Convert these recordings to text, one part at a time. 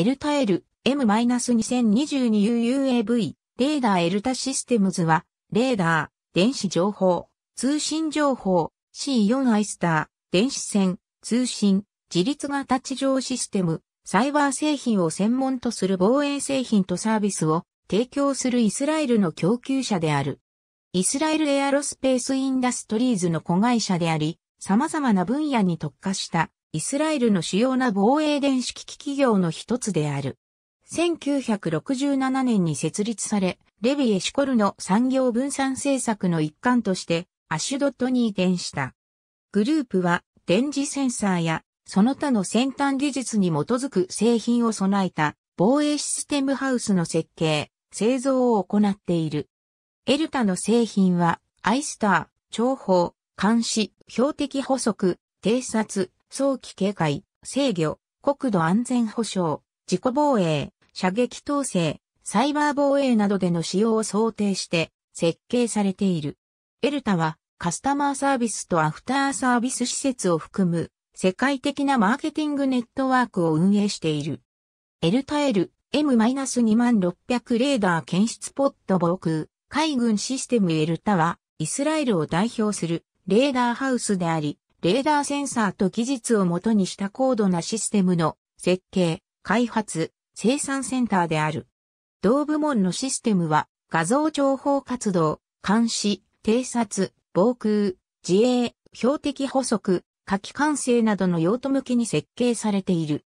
エルタエル M-2022UUAV レーダーエルタシステムズは、レーダー、電子情報、通信情報、C4 アイスター、電子線、通信、自立型地上システム、サイバー製品を専門とする防衛製品とサービスを提供するイスラエルの供給者である。イスラエルエアロスペースインダストリーズの子会社であり、様々な分野に特化したイスラエルの主要な防衛電子機器企業の一つである。1967年に設立され、レビエ・シコルの産業分散政策の一環として、アシュドットに移転した。グループは、電磁センサーや、その他の先端技術に基づく製品を備えた、防衛システムハウスの設計、製造を行っている。エルタの製品は、アイスター、長方、監視、標的補足、偵察、早期警戒、制御、国土安全保障、自己防衛、射撃統制、サイバー防衛などでの使用を想定して設計されている。エルタはカスタマーサービスとアフターサービス施設を含む世界的なマーケティングネットワークを運営している。エルタエル M-2600 レーダー検出ポット防空海軍システムエルタはイスラエルを代表するレーダーハウスでありレーダーセンサーと技術をもとにした高度なシステムの設計、開発、生産センターである。同部門のシステムは画像情報活動、監視、偵察、防空、自衛、標的補足、火器管制などの用途向けに設計されている。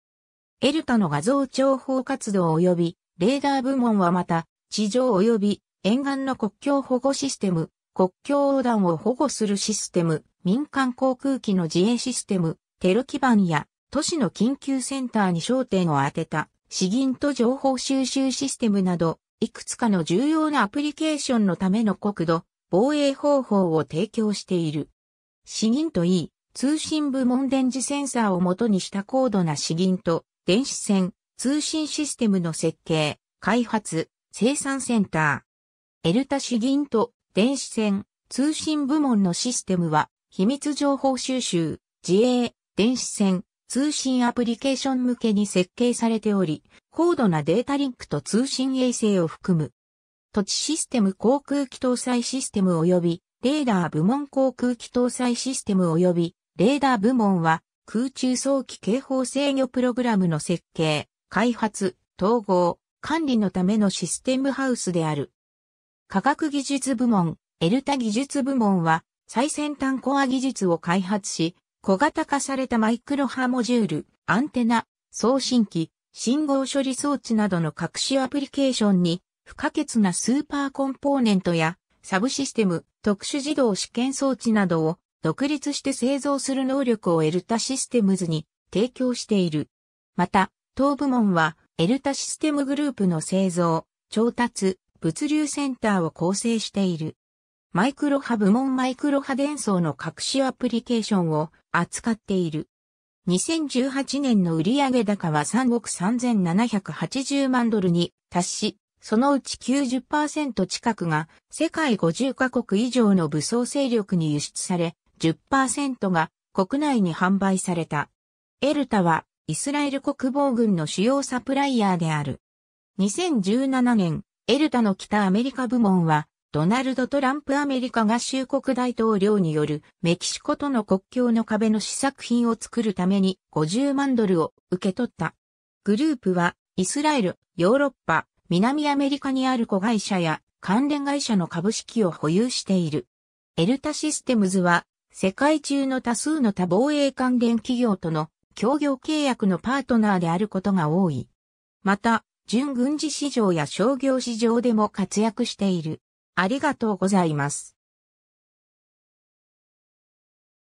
エルタの画像情報活動及びレーダー部門はまた地上及び沿岸の国境保護システム、国境横断を保護するシステム、民間航空機の自衛システム、テロ基盤や都市の緊急センターに焦点を当てた、資銀と情報収集システムなど、いくつかの重要なアプリケーションのための国土、防衛方法を提供している。資銀と E、通信部門電磁センサーを元にした高度な資銀と、電子線、通信システムの設計、開発、生産センター。エルタ資銀と電子線、通信部門のシステムは、秘密情報収集、自衛、電子戦、通信アプリケーション向けに設計されており、高度なデータリンクと通信衛星を含む、土地システム航空機搭載システム及び、レーダー部門航空機搭載システム及び、レーダー部門は、空中早期警報制御プログラムの設計、開発、統合、管理のためのシステムハウスである。科学技術部門、エルタ技術部門は、最先端コア技術を開発し、小型化されたマイクロ波モジュール、アンテナ、送信機、信号処理装置などの各種アプリケーションに不可欠なスーパーコンポーネントやサブシステム、特殊自動試験装置などを独立して製造する能力をエルタシステムズに提供している。また、当部門はエルタシステムグループの製造、調達、物流センターを構成している。マイクロ波部門マイクロ波伝送の各種アプリケーションを扱っている。2018年の売上高は3億3780万ドルに達し、そのうち90%近くが世界50カ国以上の武装勢力に輸出され、10%が国内に販売された。エルタはイスラエル国防軍の主要サプライヤーである。2017年、エルタの北アメリカ部門はドナルド・トランプアメリカ合衆国大統領によるメキシコとの国境の壁の試作品を作るために50万ドルを受け取った。グループはイスラエル、ヨーロッパ、南アメリカにある子会社や関連会社の株式を保有している。エルタシステムズは世界中の多数の多防衛関連企業との協業契約のパートナーであることが多い。また、準軍事市場や商業市場でも活躍している。ありがとうございます。